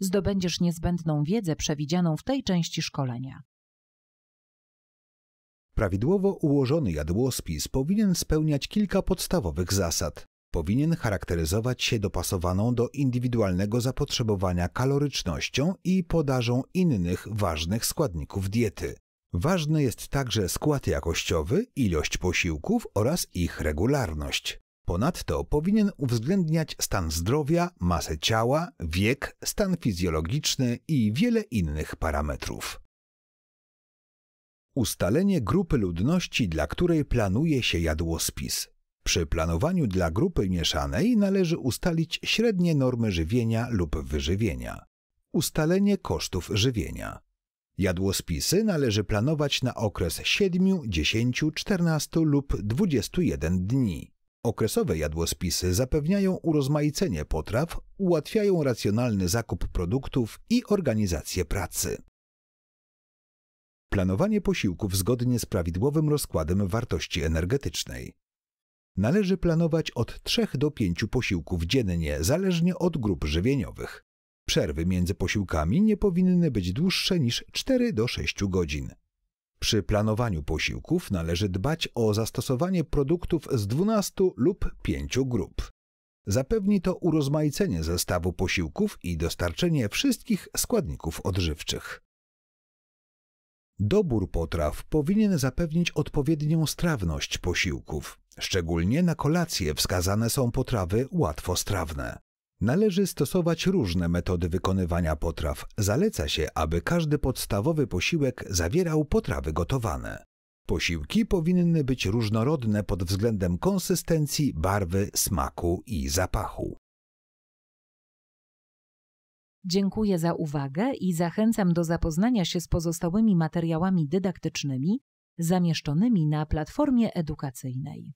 zdobędziesz niezbędną wiedzę przewidzianą w tej części szkolenia. Prawidłowo ułożony jadłospis powinien spełniać kilka podstawowych zasad. Powinien charakteryzować się dopasowaną do indywidualnego zapotrzebowania kalorycznością i podażą innych ważnych składników diety. Ważny jest także skład jakościowy, ilość posiłków oraz ich regularność. Ponadto powinien uwzględniać stan zdrowia, masę ciała, wiek, stan fizjologiczny i wiele innych parametrów. Ustalenie grupy ludności, dla której planuje się jadłospis. Przy planowaniu dla grupy mieszanej należy ustalić średnie normy żywienia lub wyżywienia. Ustalenie kosztów żywienia. Jadłospisy należy planować na okres 7, 10, 14 lub 21 dni. Okresowe jadłospisy zapewniają urozmaicenie potraw, ułatwiają racjonalny zakup produktów i organizację pracy. Planowanie posiłków zgodnie z prawidłowym rozkładem wartości energetycznej. Należy planować od 3 do 5 posiłków dziennie, zależnie od grup żywieniowych. Przerwy między posiłkami nie powinny być dłuższe niż 4 do 6 godzin. Przy planowaniu posiłków należy dbać o zastosowanie produktów z 12 lub 5 grup. Zapewni to urozmaicenie zestawu posiłków i dostarczenie wszystkich składników odżywczych. Dobór potraw powinien zapewnić odpowiednią strawność posiłków. Szczególnie na kolację wskazane są potrawy łatwostrawne. Należy stosować różne metody wykonywania potraw. Zaleca się, aby każdy podstawowy posiłek zawierał potrawy gotowane. Posiłki powinny być różnorodne pod względem konsystencji, barwy, smaku i zapachu. Dziękuję za uwagę i zachęcam do zapoznania się z pozostałymi materiałami dydaktycznymi zamieszczonymi na platformie edukacyjnej.